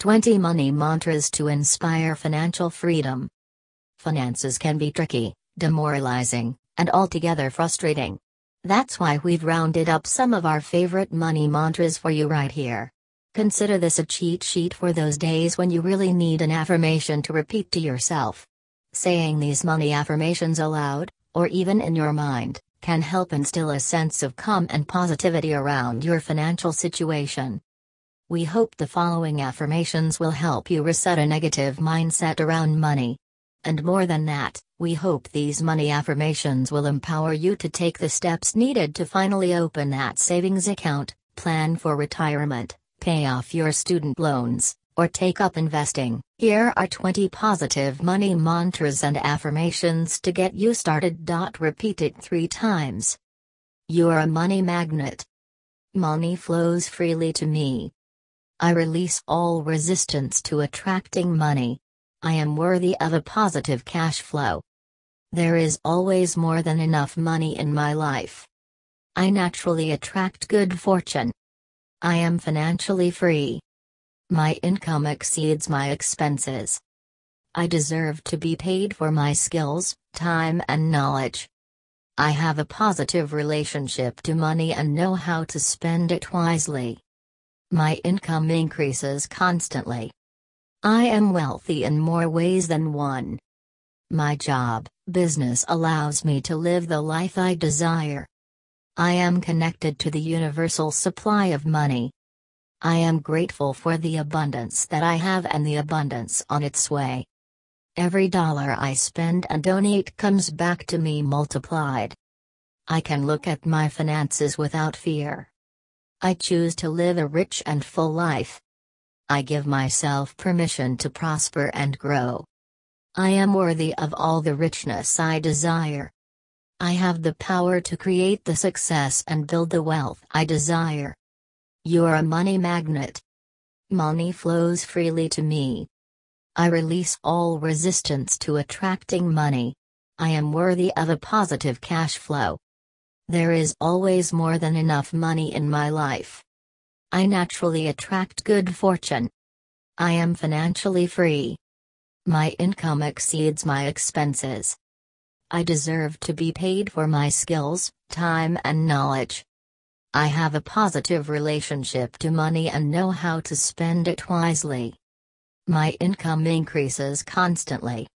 20 Money Mantras to Inspire Financial Freedom. Finances can be tricky, demoralizing, and altogether frustrating. That's why we've rounded up some of our favorite money mantras for you right here. Consider this a cheat sheet for those days when you really need an affirmation to repeat to yourself. Saying these money affirmations aloud, or even in your mind, can help instill a sense of calm and positivity around your financial situation. We hope the following affirmations will help you reset a negative mindset around money. And more than that, we hope these money affirmations will empower you to take the steps needed to finally open that savings account, plan for retirement, pay off your student loans, or take up investing. Here are 20 positive money mantras and affirmations to get you started. Repeat it three times. You're a money magnet. Money flows freely to me. I release all resistance to attracting money. I am worthy of a positive cash flow. There is always more than enough money in my life. I naturally attract good fortune. I am financially free. My income exceeds my expenses. I deserve to be paid for my skills, time, and knowledge. I have a positive relationship to money and know how to spend it wisely. My income increases constantly. I am wealthy in more ways than one. My job, business allows me to live the life I desire. I am connected to the universal supply of money. I am grateful for the abundance that I have and the abundance on its way. Every dollar I spend and donate comes back to me multiplied. I can look at my finances without fear. I choose to live a rich and full life. I give myself permission to prosper and grow. I am worthy of all the richness I desire. I have the power to create the success and build the wealth I desire. You're a money magnet. Money flows freely to me. I release all resistance to attracting money. I am worthy of a positive cash flow. There is always more than enough money in my life. I naturally attract good fortune. I am financially free. My income exceeds my expenses. I deserve to be paid for my skills, time, and knowledge. I have a positive relationship to money and know how to spend it wisely. My income increases constantly.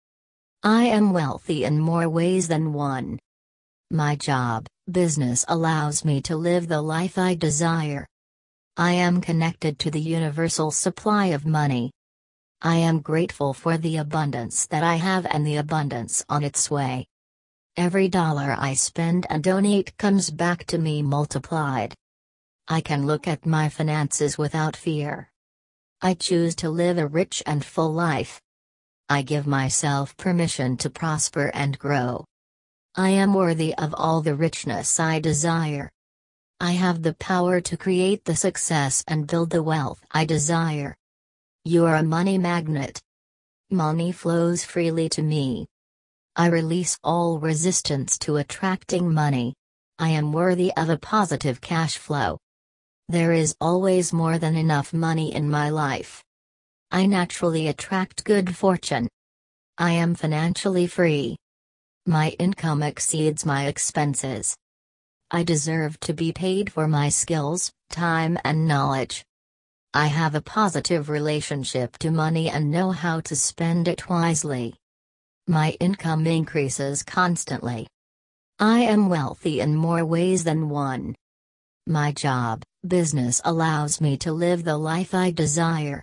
I am wealthy in more ways than one. My job, business allows me to live the life I desire. I am connected to the universal supply of money. I am grateful for the abundance that I have and the abundance on its way. Every dollar I spend and donate comes back to me multiplied. I can look at my finances without fear. I choose to live a rich and full life. I give myself permission to prosper and grow. I am worthy of all the richness I desire. I have the power to create the success and build the wealth I desire. You're a money magnet. Money flows freely to me. I release all resistance to attracting money. I am worthy of a positive cash flow. There is always more than enough money in my life. I naturally attract good fortune. I am financially free. My income exceeds my expenses. I deserve to be paid for my skills, time, and knowledge. I have a positive relationship to money and know how to spend it wisely. My income increases constantly. I am wealthy in more ways than one. My job, business allows me to live the life I desire.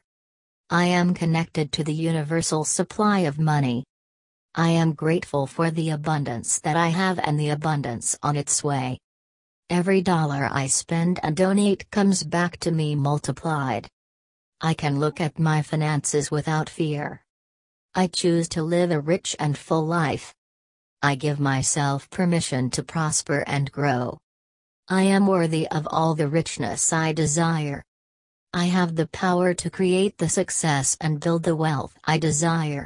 I am connected to the universal supply of money, I am grateful for the abundance that I have and the abundance on its way. Every dollar I spend and donate comes back to me multiplied. I can look at my finances without fear. I choose to live a rich and full life. I give myself permission to prosper and grow. I am worthy of all the richness I desire. I have the power to create the success and build the wealth I desire.